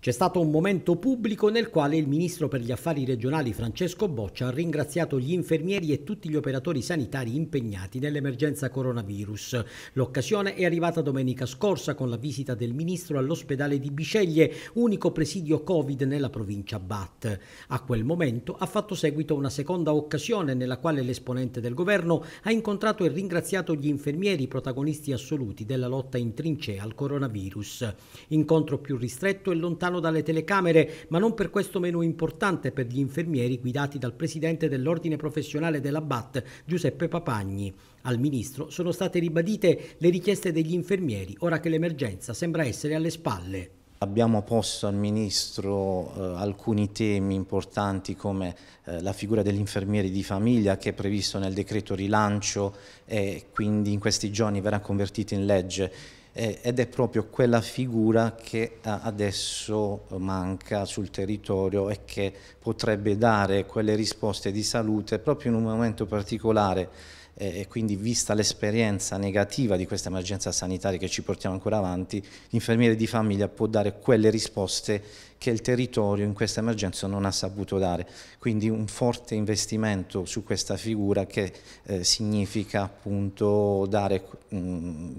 C'è stato un momento pubblico nel quale il ministro per gli affari regionali Francesco Boccia ha ringraziato gli infermieri e tutti gli operatori sanitari impegnati nell'emergenza coronavirus. L'occasione è arrivata domenica scorsa con la visita del ministro all'ospedale di Biceglie, unico presidio Covid nella provincia Bat. A quel momento ha fatto seguito una seconda occasione nella quale l'esponente del governo ha incontrato e ringraziato gli infermieri protagonisti assoluti della lotta in trincea al coronavirus. Incontro più ristretto e lontano lontano dalle telecamere, ma non per questo meno importante per gli infermieri guidati dal presidente dell'ordine professionale della BAT, Giuseppe Papagni. Al ministro sono state ribadite le richieste degli infermieri, ora che l'emergenza sembra essere alle spalle. Abbiamo posto al Ministro eh, alcuni temi importanti come eh, la figura dell'infermiere di famiglia che è previsto nel decreto rilancio e quindi in questi giorni verrà convertito in legge eh, ed è proprio quella figura che adesso manca sul territorio e che potrebbe dare quelle risposte di salute proprio in un momento particolare eh, e quindi vista l'esperienza negativa di questa emergenza sanitaria che ci portiamo ancora avanti, l'infermiere di famiglia può dare quelle risposte che il territorio in questa emergenza non ha saputo dare. Quindi un forte investimento su questa figura che eh, significa appunto dare mh,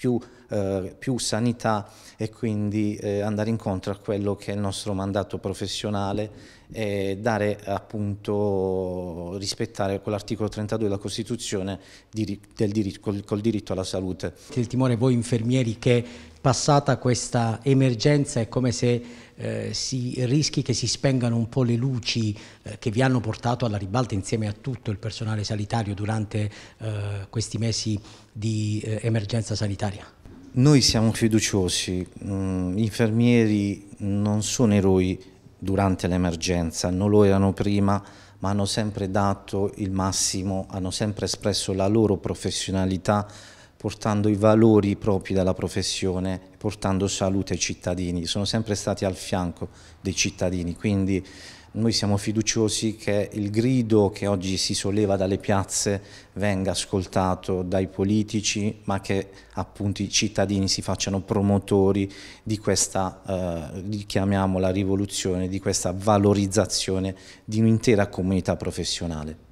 più, eh, più sanità e quindi eh, andare incontro a quello che è il nostro mandato professionale eh, dare appunto rispettare quell'articolo 32 della Costituzione di, diritto, col, col diritto alla salute. Il timore voi infermieri che passata questa emergenza è come se eh, si rischi che si spengano un po' le luci eh, che vi hanno portato alla ribalta insieme a tutto il personale sanitario durante eh, questi mesi di eh, emergenza sanitaria? Noi siamo fiduciosi, gli mm, infermieri non sono eroi, durante l'emergenza, non lo erano prima, ma hanno sempre dato il massimo, hanno sempre espresso la loro professionalità portando i valori propri della professione, portando salute ai cittadini. Sono sempre stati al fianco dei cittadini, quindi noi siamo fiduciosi che il grido che oggi si solleva dalle piazze venga ascoltato dai politici, ma che appunto i cittadini si facciano promotori di questa, eh, chiamiamola rivoluzione, di questa valorizzazione di un'intera comunità professionale.